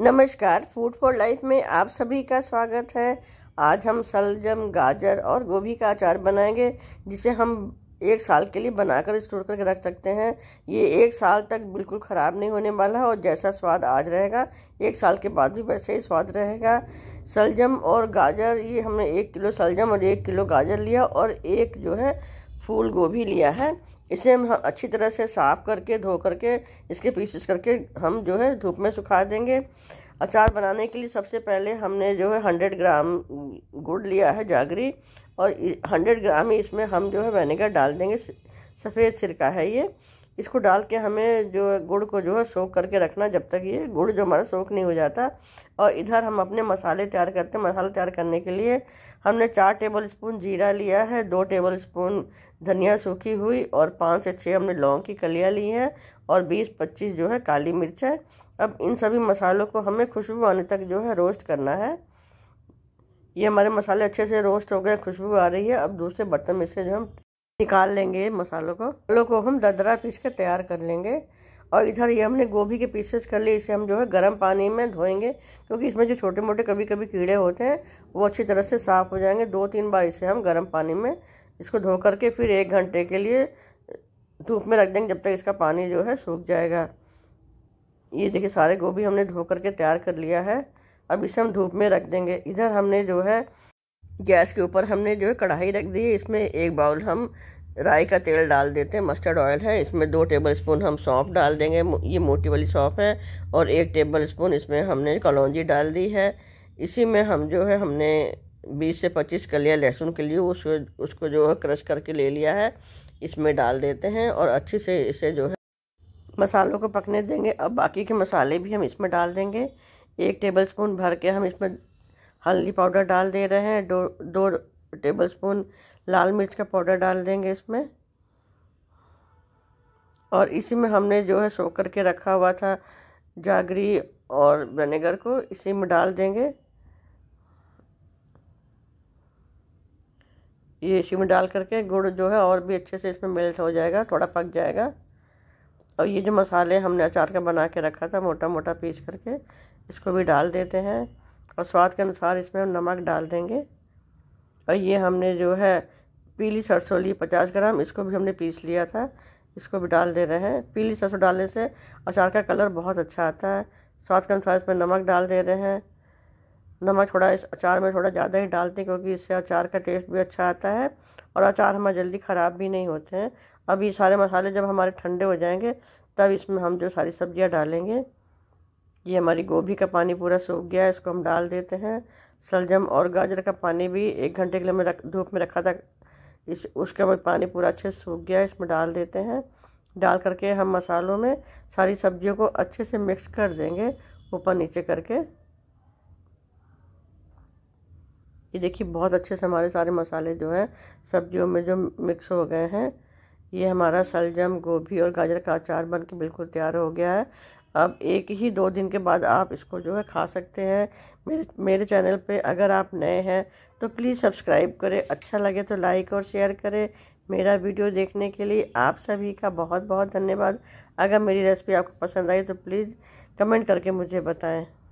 नमस्कार food for life में आप सभी का स्वागत है आज हम सलजम गाजर और गोभी का अचार बनाएंगे जिसे हम एक साल के लिए बनाकर स्टोर करके रख सकते हैं ये एक साल तक बिल्कुल ख़राब नहीं होने वाला है और जैसा स्वाद आज रहेगा एक साल के बाद भी वैसे ही स्वाद रहेगा सलजम और गाजर ये हमने एक किलो सलजम और एक किलो गाजर लिया और एक जो है फूल गोभी लिया है इसे हम अच्छी तरह से साफ करके धो करके इसके पीसेस करके हम जो है धूप में सुखा देंगे अचार बनाने के लिए सबसे पहले हमने जो है हंड्रेड ग्राम गुड़ लिया है जागरी और हंड्रेड ग्राम ही इसमें हम जो है वेनेगर डाल देंगे सफ़ेद सिरका है ये इसको डाल के हमें जो गुड़ को जो है सोख करके रखना जब तक ये गुड़ जो हमारा सोख नहीं हो जाता और इधर हम अपने मसाले तैयार करते हैं मसाले तैयार करने के लिए हमने चार टेबल स्पून जीरा लिया है दो टेबल स्पून धनिया सूखी हुई और पाँच से छः हमने लौंग की कलियाँ ली हैं और बीस पच्चीस जो है काली मिर्च है अब इन सभी मसालों को हमें खुशबू आने तक जो है रोस्ट करना है ये हमारे मसाले अच्छे से रोस्ट हो गए खुशबू आ रही है अब दूसरे बर्तन में इसे जो हम निकाल लेंगे मसालों को मसालों को हम ददरा पीस के तैयार कर लेंगे और इधर ये हमने गोभी के पीसेस कर लिए इसे हम जो है गर्म पानी में धोएंगे क्योंकि इसमें जो छोटे मोटे कभी कभी कीड़े होते हैं वो अच्छी तरह से साफ़ हो जाएंगे दो तीन बार इसे हम गर्म पानी में इसको धो करके फिर एक घंटे के लिए धूप में रख देंगे जब तक इसका पानी जो है सूख जाएगा ये देखिए सारे गोभी हमने धो करके तैयार कर लिया है अब इसे हम धूप में रख देंगे इधर हमने जो है गैस के ऊपर हमने जो है कढ़ाई रख दी है इसमें एक बाउल हम राई का तेल डाल देते हैं मस्टर्ड ऑयल है इसमें दो टेबल स्पून हम सौंफ डाल देंगे ये मोटी वाली सौंफ है और एक टेबल स्पून इसमें हमने कलौजी डाल दी है इसी में हम जो है हमने 20 से 25 कलिया लहसुन के लिए उसको उसको जो है क्रश करके ले लिया है इसमें डाल देते हैं और अच्छे से इसे जो है मसालों को पकने देंगे अब बाकी के मसाले भी हम इसमें डाल देंगे एक टेबल स्पून भर के हम इसमें हल्दी पाउडर डाल दे रहे हैं दो दो टेबल स्पून लाल मिर्च का पाउडर डाल देंगे इसमें और इसी में हमने जो है सो करके रखा हुआ था जागरी और वेनेगर को इसी में डाल देंगे ये इसी में डाल करके गुड़ जो है और भी अच्छे से इसमें मेल्ट हो जाएगा थोड़ा पक जाएगा और ये जो मसाले हमने अचार का बना के रखा था मोटा मोटा पीस करके इसको भी डाल देते हैं और स्वाद के अनुसार इसमें हम नमक डाल देंगे और ये हमने जो है पीली सरसों ली पचास ग्राम इसको भी हमने पीस लिया था इसको भी डाल दे रहे हैं पीली सरसों डालने से अचार का कलर बहुत अच्छा आता है स्वाद के अनुसार इसमें नमक डाल दे रहे हैं नमक थोड़ा इस अचार में थोड़ा ज़्यादा ही डालते हैं क्योंकि इससे अचार का टेस्ट भी अच्छा आता है और अचार हमारे जल्दी ख़राब भी नहीं होते हैं अब ये सारे मसाले जब हमारे ठंडे हो जाएंगे तब इसमें हम जो सारी सब्ज़ियाँ डालेंगे ये हमारी गोभी का पानी पूरा सूख गया है इसको हम डाल देते हैं सलजम और गाजर का पानी भी एक घंटे के लिए मैं रख धूप में रखा था इस उसका भी पानी पूरा अच्छे से सूख गया है इसमें डाल देते हैं डाल करके हम मसालों में सारी सब्जियों को अच्छे से मिक्स कर देंगे ऊपर नीचे करके ये देखिए बहुत अच्छे से हमारे सारे मसाले जो हैं सब्जियों में जो मिक्स हो गए हैं ये हमारा सलजम गोभी और गाजर का अचार बन के बिल्कुल तैयार हो गया है अब एक ही दो दिन के बाद आप इसको जो है खा सकते हैं मेरे मेरे चैनल पे अगर आप नए हैं तो प्लीज़ सब्सक्राइब करें अच्छा लगे तो लाइक और शेयर करें मेरा वीडियो देखने के लिए आप सभी का बहुत बहुत धन्यवाद अगर मेरी रेसिपी आपको पसंद आई तो प्लीज़ कमेंट करके मुझे बताएं